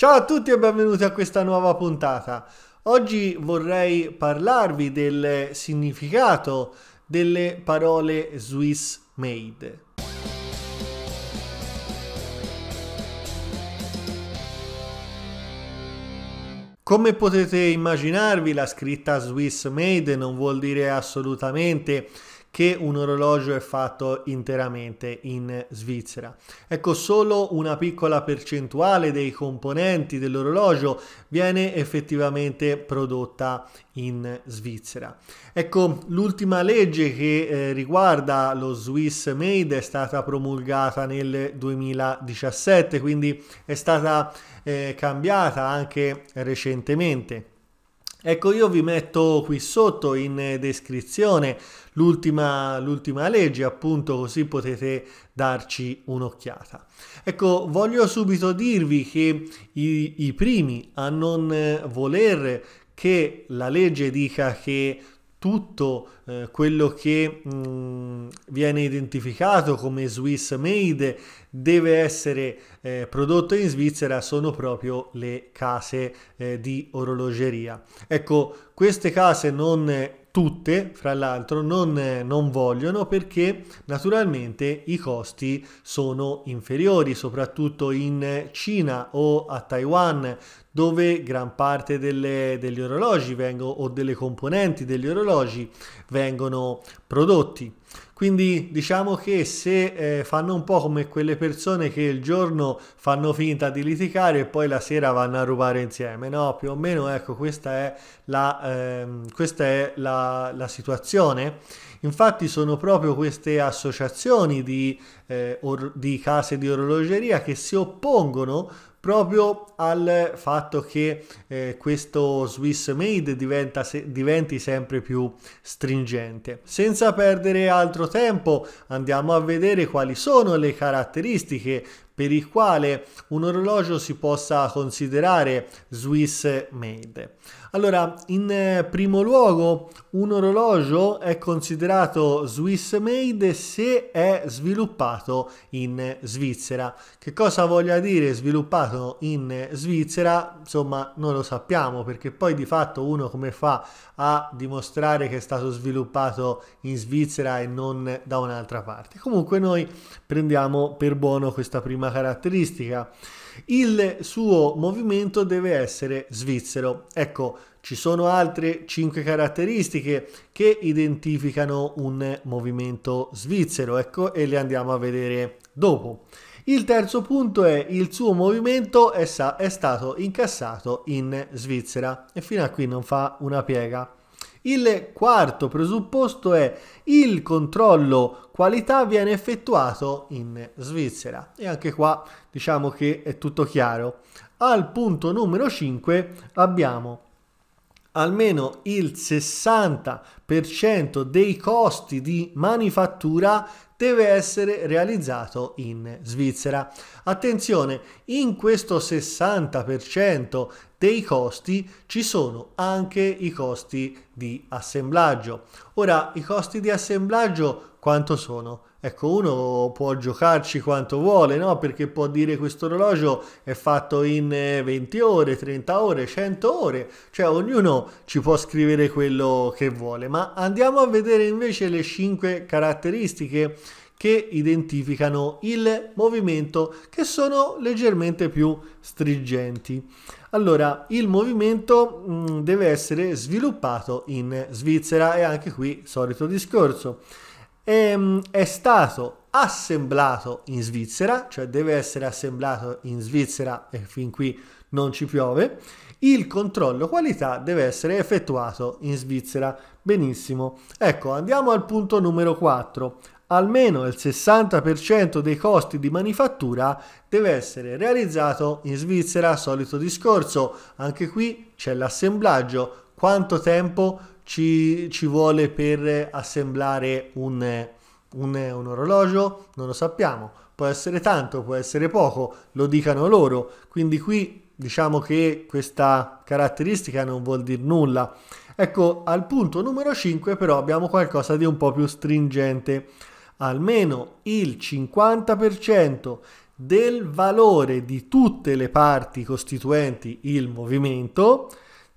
Ciao a tutti e benvenuti a questa nuova puntata. Oggi vorrei parlarvi del significato delle parole Swiss made. Come potete immaginarvi, la scritta Swiss made non vuol dire assolutamente che un orologio è fatto interamente in Svizzera. Ecco, solo una piccola percentuale dei componenti dell'orologio viene effettivamente prodotta in Svizzera. Ecco, l'ultima legge che eh, riguarda lo Swiss Made è stata promulgata nel 2017, quindi è stata eh, cambiata anche recentemente. Ecco, io vi metto qui sotto in descrizione l'ultima legge, appunto, così potete darci un'occhiata. Ecco, voglio subito dirvi che i, i primi a non voler che la legge dica che tutto eh, quello che mh, mm, viene identificato come Swiss made deve essere eh, prodotto in Svizzera sono proprio le case eh, di orologeria. Ecco, queste case non eh, tutte, fra l'altro, non, eh, non, vogliono perché naturalmente i costi sono inferiori, soprattutto in eh, Cina o a Taiwan, dove gran parte delle, degli orologi vengono, o delle componenti degli orologi vengono prodotti. Quindi diciamo che se eh, fanno un po' come quelle persone che il giorno fanno finta di litigare e poi la sera vanno a rubare insieme, no? Più o meno ecco questa è la, eh, questa è la, la situazione. Infatti sono proprio queste associazioni di, eh, or- di case di orologeria che si oppongono proprio al fatto che eh, questo Swiss Made diventa, se, diventi sempre più stringente. Senza perdere altro tempo andiamo a vedere quali sono le caratteristiche per il quale un orologio si possa considerare Swiss made. Allora, in eh, primo luogo, un orologio è considerato Swiss made se è sviluppato in Svizzera. Che cosa voglia dire sviluppato in Svizzera? Insomma, non lo sappiamo perché poi di fatto uno come fa a dimostrare che è stato sviluppato in Svizzera e non da un'altra parte. Comunque noi prendiamo per buono questa prima caratteristica, il suo movimento deve essere svizzero. Ecco, ci sono altre 5 caratteristiche che identificano un movimento svizzero, ecco, e le andiamo a vedere dopo. Il terzo punto è il suo movimento è, è stato incassato in Svizzera e fino a qui non fa una piega. Il quarto presupposto è il controllo qualità viene effettuato in Svizzera e anche qua diciamo che è tutto chiaro. Al punto numero 5 abbiamo almeno il 60% dei costi di manifattura deve essere realizzato in Svizzera. Attenzione, in questo 60% dei costi ci sono anche i costi di assemblaggio. Ora, i costi di assemblaggio quanto sono. Ecco, uno può giocarci quanto vuole, no? Perché può dire questo orologio è fatto in 20 eh, ore, 30 ore, 100 ore, cioè ognuno ci può scrivere quello che vuole. Ma andiamo a vedere invece le 5 caratteristiche che identificano il movimento che sono leggermente più stringenti. Allora, il movimento mm, deve essere sviluppato in Svizzera e anche qui solito discorso ehm, è stato assemblato in Svizzera, cioè deve essere assemblato in Svizzera e fin qui non ci piove. Il controllo qualità deve essere effettuato in Svizzera. Benissimo. Ecco, andiamo al punto numero 4. Almeno il 60% dei costi di manifattura deve essere realizzato in Svizzera, solito discorso. Anche qui c'è l'assemblaggio, quanto tempo ci, ci vuole per assemblare un, un, un orologio? Non lo sappiamo. Può essere tanto, può essere poco, lo dicano loro. Quindi qui diciamo che questa caratteristica non vuol dire nulla. Ecco, al punto numero 5 però abbiamo qualcosa di un po' più stringente. Almeno il 50% del valore di tutte le parti costituenti il movimento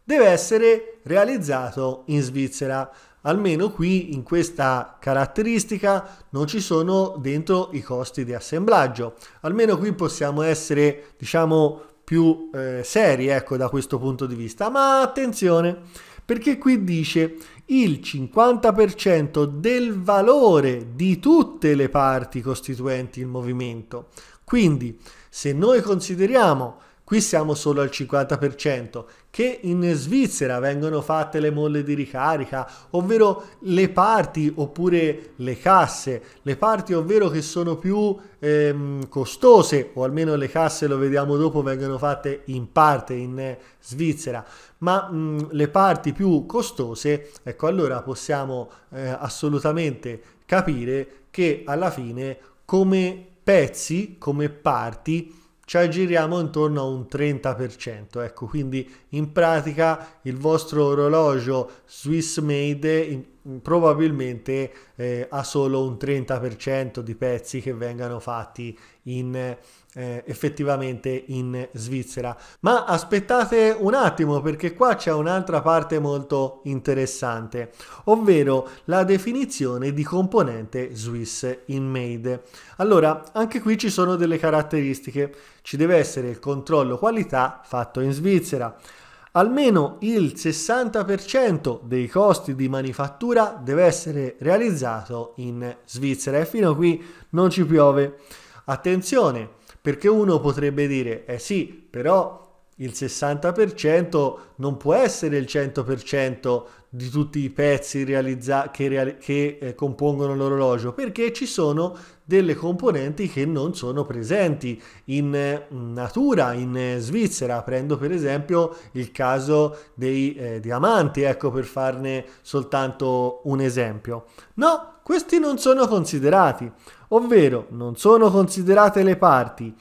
deve essere realizzato in Svizzera. Almeno qui in questa caratteristica non ci sono dentro i costi di assemblaggio. Almeno qui possiamo essere, diciamo, più eh, seri, ecco, da questo punto di vista. Ma attenzione, perché qui dice il 50% del valore di tutte le parti costituenti il movimento. Quindi, se noi consideriamo Qui siamo solo al 50%, che in Svizzera vengono fatte le molle di ricarica, ovvero le parti oppure le casse, le parti ovvero che sono più ehm, costose, o almeno le casse lo vediamo dopo, vengono fatte in parte in Svizzera, ma mh, mm, le parti più costose, ecco allora possiamo eh, assolutamente capire che alla fine come pezzi, come parti, ci aggiriamo intorno a un 30%. Ecco, quindi in pratica il vostro orologio Swiss Made Mm, probabilmente eh, ha solo un 30% di pezzi che vengano fatti in, eh, effettivamente in Svizzera. Ma aspettate un attimo perché qua c'è un'altra parte molto interessante, ovvero la definizione di componente Swiss in made. Allora, anche qui ci sono delle caratteristiche. Ci deve essere il controllo qualità fatto in Svizzera almeno il 60% dei costi di manifattura deve essere realizzato in Svizzera e fino a qui non ci piove. Attenzione, perché uno potrebbe dire, eh sì, però il 60% non può essere il 100% di tutti i pezzi che, che eh, compongono l'orologio perché ci sono delle componenti che non sono presenti in eh, natura in eh, Svizzera. Prendo per esempio il caso dei eh, diamanti, ecco per farne soltanto un esempio. No, questi non sono considerati, ovvero non sono considerate le parti,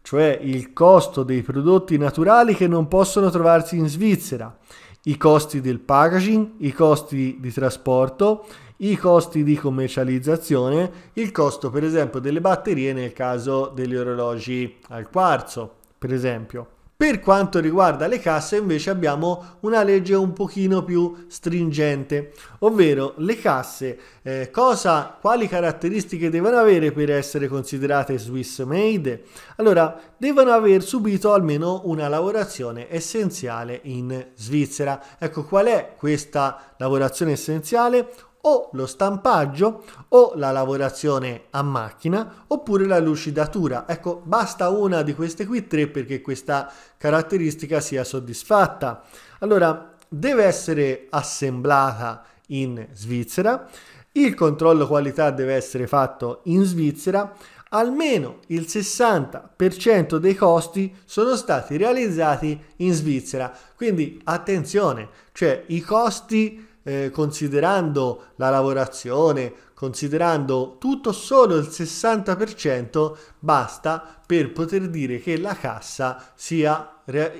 cioè il costo dei prodotti naturali che non possono trovarsi in Svizzera, i costi del packaging, i costi di trasporto, i costi di commercializzazione, il costo per esempio delle batterie nel caso degli orologi al quarzo, per esempio. Per quanto riguarda le casse invece abbiamo una legge un pochino più stringente, ovvero le casse, eh, cosa, quali caratteristiche devono avere per essere considerate Swiss made? Allora, devono aver subito almeno una lavorazione essenziale in Svizzera. Ecco, qual è questa lavorazione essenziale? o lo stampaggio o la lavorazione a macchina oppure la lucidatura. Ecco, basta una di queste qui tre perché questa caratteristica sia soddisfatta. Allora, deve essere assemblata in Svizzera, il controllo qualità deve essere fatto in Svizzera, almeno il 60% dei costi sono stati realizzati in Svizzera. Quindi attenzione, cioè i costi eh, considerando la lavorazione, considerando tutto solo il 60%, basta per poter dire che la cassa sia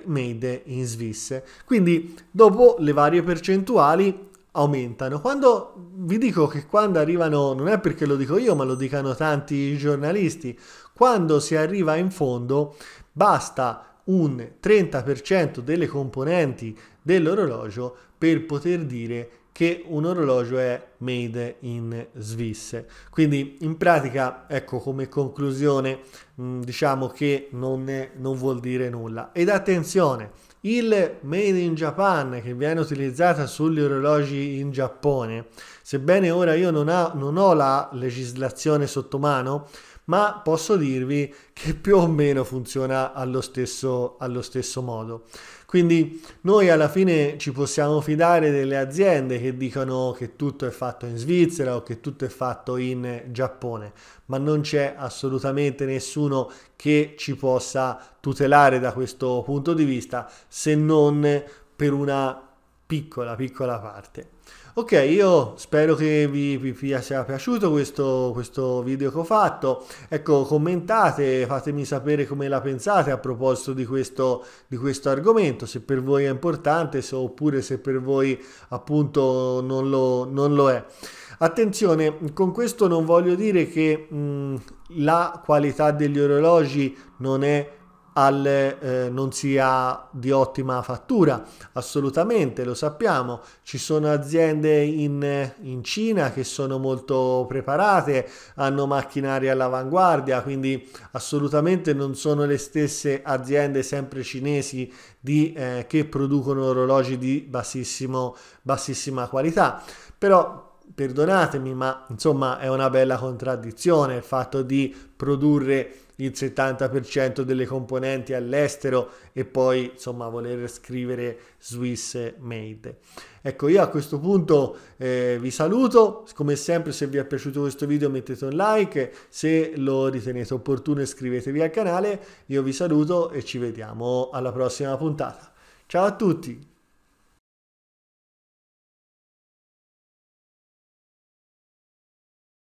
made in Svizzera. Quindi dopo le varie percentuali aumentano. Quando vi dico che quando arrivano, non è perché lo dico io, ma lo dicano tanti giornalisti, quando si arriva in fondo basta un 30% delle componenti dell'orologio per poter dire che un orologio è made in Svizzera. Quindi in pratica, ecco come conclusione, mm, diciamo che non, è, non vuol dire nulla. Ed attenzione, il made in Japan che viene utilizzato sugli orologi in Giappone, sebbene ora io non, ha, non ho la legislazione sotto mano, ma posso dirvi che più o meno funziona allo stesso, allo stesso modo. Quindi noi alla fine ci possiamo fidare delle aziende che dicono che tutto è fatto in Svizzera o che tutto è fatto in Giappone, ma non c'è assolutamente nessuno che ci possa tutelare da questo punto di vista se non per una piccola piccola parte ok io spero che vi, vi, vi sia piaciuto questo, questo, video che ho fatto ecco commentate fatemi sapere come la pensate a proposito di questo, di questo argomento se per voi è importante se, oppure se per voi appunto non lo, non lo è attenzione con questo non voglio dire che mh, la qualità degli orologi non è al, eh, non sia di ottima fattura, assolutamente lo sappiamo, ci sono aziende in, in Cina che sono molto preparate, hanno macchinari all'avanguardia, quindi assolutamente non sono le stesse aziende sempre cinesi di, eh, che producono orologi di bassissima qualità, però perdonatemi, ma insomma è una bella contraddizione il fatto di produrre il 70% delle componenti all'estero e poi insomma voler scrivere Swiss Made. Ecco io a questo punto eh, vi saluto, come sempre se vi è piaciuto questo video mettete un like, se lo ritenete opportuno iscrivetevi al canale, io vi saluto e ci vediamo alla prossima puntata. Ciao a tutti!